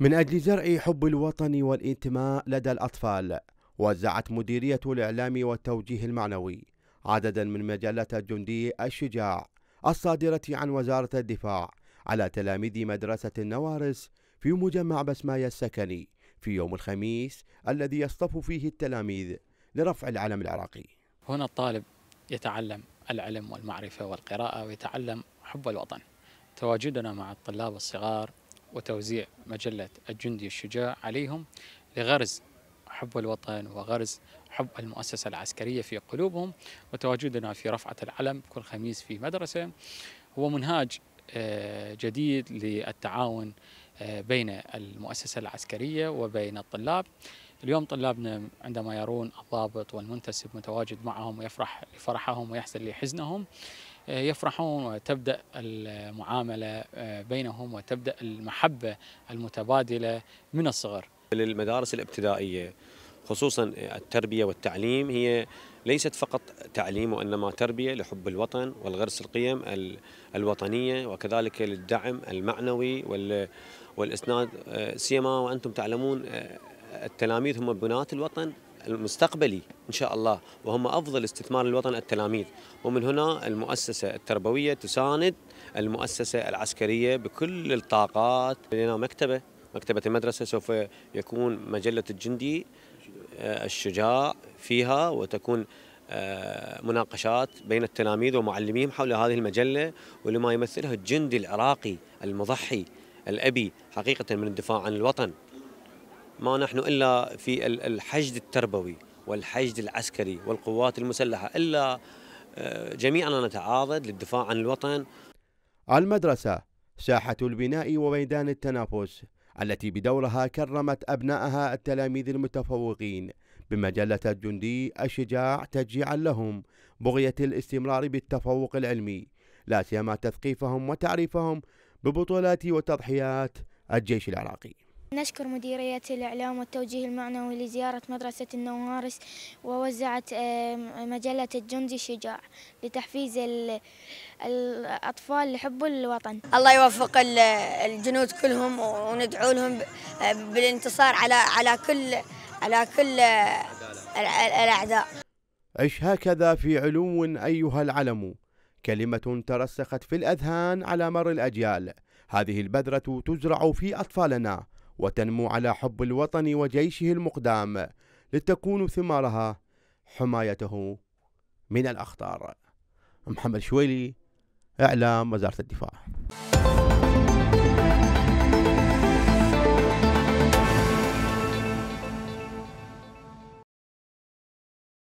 من أجل زرع حب الوطن والانتماء لدى الأطفال وزعت مديرية الإعلام والتوجيه المعنوي عددا من مجلات الجندي الشجاع الصادرة عن وزارة الدفاع على تلاميذ مدرسة النوارس في مجمع بسماية السكني في يوم الخميس الذي يصطف فيه التلاميذ لرفع العلم العراقي هنا الطالب يتعلم العلم والمعرفة والقراءة ويتعلم حب الوطن تواجدنا مع الطلاب الصغار وتوزيع مجلة الجندي الشجاع عليهم لغرز حب الوطن وغرز حب المؤسسة العسكرية في قلوبهم وتواجدنا في رفعة العلم كل خميس في مدرسة هو منهاج آه، جديد للتعاون آه، بين المؤسسة العسكرية وبين الطلاب اليوم طلابنا عندما يرون الضابط والمنتسب متواجد معهم ويفرح لفرحهم ويحزن لحزنهم آه، يفرحون وتبدا المعامله آه، بينهم وتبدا المحبه المتبادله من الصغر. للمدارس الابتدائيه خصوصا التربيه والتعليم هي ليست فقط تعليم وانما تربيه لحب الوطن والغرس القيم الوطنيه وكذلك للدعم المعنوي والاسناد آه، سيما وانتم تعلمون التلاميذ هم بناة الوطن المستقبلي إن شاء الله وهم أفضل استثمار للوطن التلاميذ ومن هنا المؤسسة التربوية تساند المؤسسة العسكرية بكل الطاقات لدينا مكتبة مكتبة المدرسة سوف يكون مجلة الجندي آه، الشجاع فيها وتكون آه، مناقشات بين التلاميذ ومعلميهم حول هذه المجلة ولما يمثله الجندي العراقي المضحي الأبي حقيقة من الدفاع عن الوطن ما نحن إلا في الحشد التربوي والحشد العسكري والقوات المسلحة إلا آه، جميعنا نتعاضد للدفاع عن الوطن المدرسة ساحة البناء وميدان التنافس التي بدورها كرمت أبنائها التلاميذ المتفوقين بمجلة الجندي الشجاع تشجيعا لهم بغية الاستمرار بالتفوق العلمي لا سيما تثقيفهم وتعريفهم ببطولات وتضحيات الجيش العراقي نشكر مديرية الإعلام والتوجيه المعنوي لزيارة مدرسة النوارس ووزعت آه، مجلة الجندي الشجاع لتحفيز الأطفال لحب الوطن الله يوفق الجنود كلهم وندعو لهم بالانتصار على على كل على كل آه، الأعداء عش هكذا في علو أيها العلم كلمة ترسخت في الأذهان على مر الأجيال هذه البذرة تزرع في أطفالنا وتنمو على حب الوطن وجيشه المقدام لتكون ثمارها حمايته من الأخطار محمد شويلي إعلام وزارة الدفاع